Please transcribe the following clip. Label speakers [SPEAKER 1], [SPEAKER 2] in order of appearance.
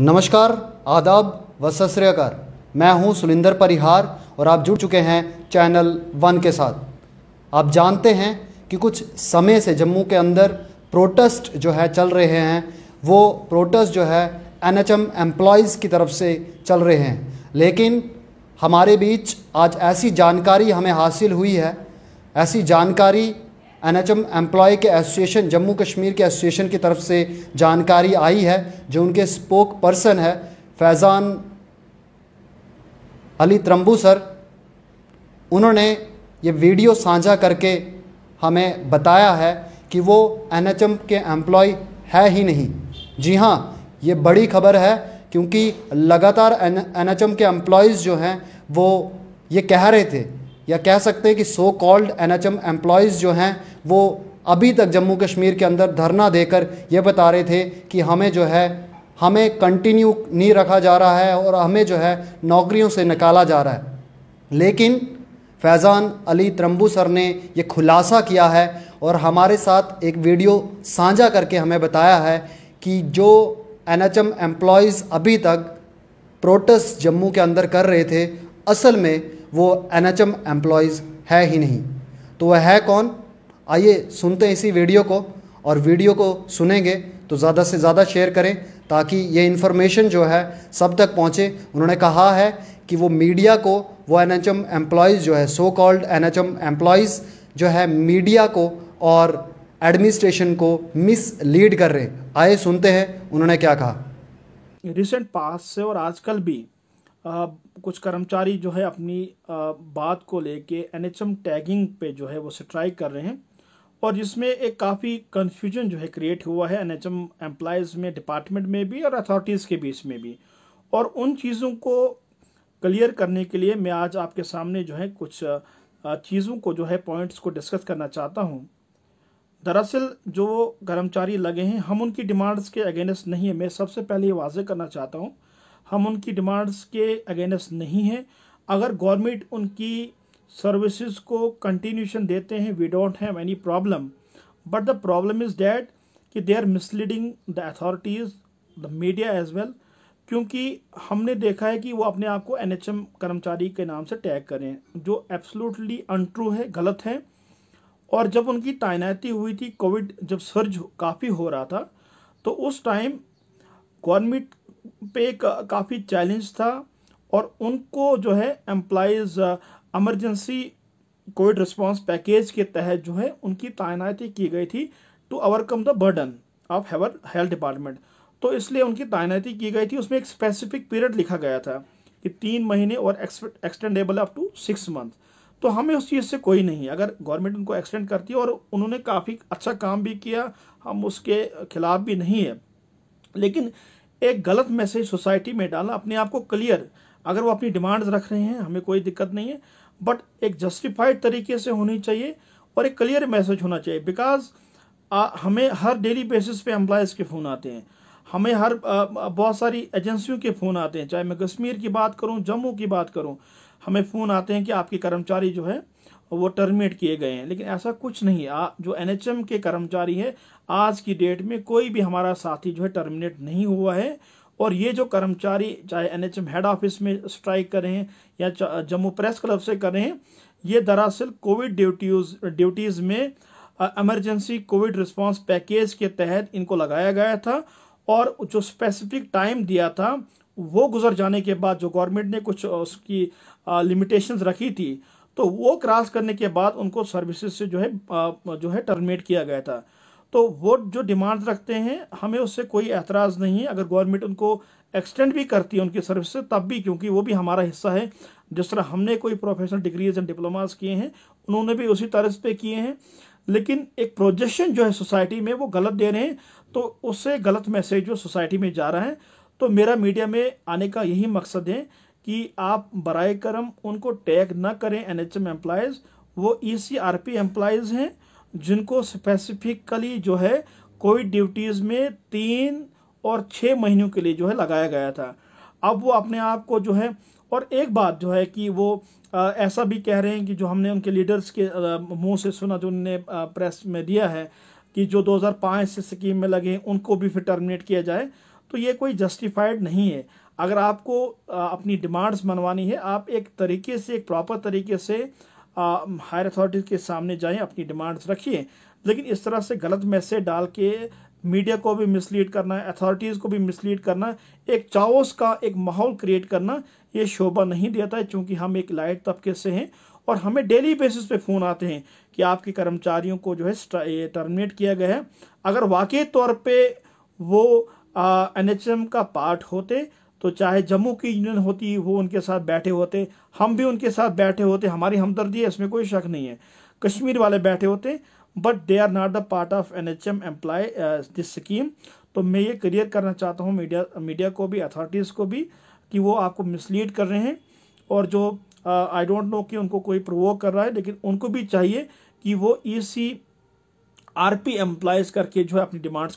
[SPEAKER 1] नमस्कार आदाब व सतरकार मैं हूं सुलिंदर परिहार और आप जुड़ चुके हैं चैनल वन के साथ आप जानते हैं कि कुछ समय से जम्मू के अंदर प्रोटेस्ट जो है चल रहे हैं वो प्रोटेस्ट जो है एन एच एम एम्प्लॉयज़ की तरफ से चल रहे हैं लेकिन हमारे बीच आज ऐसी जानकारी हमें हासिल हुई है ऐसी जानकारी एन एच एम एम्प्लॉय के एसोसिएशन जम्मू कश्मीर के एसोसिएशन की तरफ से जानकारी आई है जो उनके स्पोक पर्सन है फैज़ान अली त्रम्बू सर उन्होंने ये वीडियो साझा करके हमें बताया है कि वो एन एच एम के एम्प्लॉय है ही नहीं जी हाँ ये बड़ी खबर है क्योंकि लगातार एन एच एम के एम्प्लॉयज़ जो हैं वो ये कह रहे थे या कह सकते हैं कि so called N H M employees जो हैं वो अभी तक जम्मू कश्मीर के अंदर धरना देकर ये बता रहे थे कि हमें जो है हमें कंटिन्यू नहीं रखा जा रहा है और हमें जो है नौकरियों से निकाला जा रहा है लेकिन फैज़ान अली त्रम्बू सर ने ये खुलासा किया है और हमारे साथ एक वीडियो साझा करके हमें बताया है कि जो एन एच एम एम्प्लॉयज़ अभी तक प्रोटेस्ट जम्मू के अंदर कर रहे थे असल में वो एन एच एम एम्प्लॉयज़ है ही नहीं तो वह है कौन आइए सुनते हैं इसी वीडियो को और वीडियो को सुनेंगे तो ज़्यादा से ज़्यादा शेयर करें ताकि ये इन्फॉर्मेशन जो है सब तक पहुँचे उन्होंने कहा है कि वो मीडिया को वो एन एच एम एम्प्लॉयज़ जो है so called N H M employees जो है मीडिया को और एडमिनिस्ट्रेशन को मिस लीड कर रहे आए सुनते हैं उन्होंने क्या कहा
[SPEAKER 2] रिसेंट पास से और आजकल भी आ, कुछ कर्मचारी जो है अपनी आ, बात को लेके एनएचएम टैगिंग पे जो है वो स्ट्राइक कर रहे हैं और जिसमें एक काफ़ी कन्फ्यूजन जो है क्रिएट हुआ है एनएचएम एम्प्लाइज में डिपार्टमेंट में भी और अथॉरिटीज़ के बीच में भी और उन चीज़ों को क्लियर करने के लिए मैं आज आपके सामने जो है कुछ चीज़ों को जो है पॉइंट्स को डिस्कस करना चाहता हूँ दरअसल जो कर्मचारी लगे हैं हम उनकी डिमांड्स के अगेंस्ट नहीं है मैं सबसे पहले ये वाजह करना चाहता हूँ हम उनकी डिमांड्स के अगेंस्ट नहीं हैं अगर गवर्नमेंट उनकी सर्विसेज को कंटिन्यूशन देते हैं we don't have any problem but the problem is that कि they are misleading the authorities the media as well क्योंकि हमने देखा है कि वो अपने आप को एन कर्मचारी के नाम से टैग करें जो एब्सलूटली अनट्रू है गलत है और जब उनकी तैनाती हुई थी कोविड जब सर्ज काफ़ी हो रहा था तो उस टाइम गवर्नमेंट पे एक काफ़ी चैलेंज था और उनको जो है employees emergency COVID response package के तहत जो है उनकी तैनाती की गई थी to overcome the burden of हेवर हेल्थ डिपार्टमेंट तो इसलिए उनकी तैनाती की गई थी उसमें एक स्पेसिफिक पीरियड लिखा गया था कि तीन महीने और extendable up to six month तो हमें उस चीज़ से कोई नहीं अगर गवर्नमेंट उनको एक्सटेंड करती है और उन्होंने काफ़ी अच्छा काम भी किया हम उसके खिलाफ भी नहीं है लेकिन एक गलत मैसेज सोसाइटी में डाला अपने आप को क्लियर अगर वो अपनी डिमांड्स रख रहे हैं हमें कोई दिक्कत नहीं है बट एक जस्टिफाइड तरीके से होनी चाहिए और एक क्लियर मैसेज होना चाहिए बिकॉज हमें हर डेली बेसिस पे एम्प्लॉयज़ के फ़ोन आते हैं हमें हर बहुत सारी एजेंसियों के फ़ोन आते हैं चाहे मैं कश्मीर की बात करूं जम्मू की बात करूं हमें फ़ोन आते हैं कि आपके कर्मचारी जो है वो टर्मिनेट किए गए हैं लेकिन ऐसा कुछ नहीं आ, जो एनएचएम के कर्मचारी है आज की डेट में कोई भी हमारा साथी जो है टर्मिनेट नहीं हुआ है और ये जो कर्मचारी चाहे एनएचएम हेड ऑफिस में स्ट्राइक करें या जम्मू प्रेस क्लब से करें ये दरअसल कोविड ड्यूटीज ड्यूटीज़ में इमरजेंसी कोविड रिस्पांस पैकेज के तहत इनको लगाया गया था और जो स्पेसिफिक टाइम दिया था वो गुजर जाने के बाद जो गवर्नमेंट ने कुछ उसकी लिमिटेशंस रखी थी तो वो क्रॉस करने के बाद उनको सर्विसेज से जो है जो है टर्मिनेट किया गया था तो वो जो डिमांड रखते हैं हमें उससे कोई एतराज़ नहीं है अगर गवर्नमेंट उनको एक्सटेंड भी करती है उनकी सर्विस से तब भी क्योंकि वो भी हमारा हिस्सा है जिस तरह हमने कोई प्रोफेशनल डिग्रीज एंड डिप्लोमास किए हैं उन्होंने भी उसी तर्ज पे किए हैं लेकिन एक प्रोजेक्शन जो है सोसाइटी में वो गलत दे रहे हैं तो उससे गलत मैसेज जो सोसाइटी में जा रहा है तो मेरा मीडिया में आने का यही मकसद है कि आप बर करम उनको टैग ना करें एन एच एम एम्प्लॉयज़ वो E C R P employees हैं जिनको स्पेसिफिकली जो है कोविड ड्यूटीज़ में तीन और छः महीनों के लिए जो है लगाया गया था अब वो अपने आप को जो है और एक बात जो है कि वो आ, ऐसा भी कह रहे हैं कि जो हमने उनके लीडर्स के मुंह से सुना जो उनने प्रेस में दिया है कि जो 2005 से स्कीम में लगे उनको भी फिर टर्मिनेट किया जाए तो ये कोई जस्टिफाइड नहीं है अगर आपको अपनी डिमांड्स मनवानी है आप एक तरीके से एक प्रॉपर तरीके से हायर अथॉरिटीज़ के सामने जाएं अपनी डिमांड्स रखिए लेकिन इस तरह से गलत मैसेज डाल के मीडिया को भी मिसलीड करना अथॉरिटीज़ को भी मिसलीड करना एक चाओस का एक माहौल क्रिएट करना ये शोभा नहीं देता है चूँकि हम एक लाइट तबके से हैं और हमें डेली बेसिस पे फ़ोन आते हैं कि आपके कर्मचारियों को जो है टर्मिनेट किया गया है अगर वाकई तौर पे वो एन का पार्ट होते तो चाहे जम्मू की यूनियन होती वो उनके साथ बैठे होते हम भी उनके साथ बैठे होते हमारी हमदर्दी है इसमें कोई शक नहीं है कश्मीर वाले बैठे होते but they are not the part of N H M employ this scheme तो मैं ये क्लियर करना चाहता हूँ मीडिया मीडिया को भी अथॉरिटीज़ को भी कि वो आपको मिसलीड कर रहे हैं और जो आई डोंट नो कि उनको कोई प्रोवोक कर रहा है लेकिन उनको भी चाहिए कि वो E C R P employees करके जो है अपनी डिमांड्स को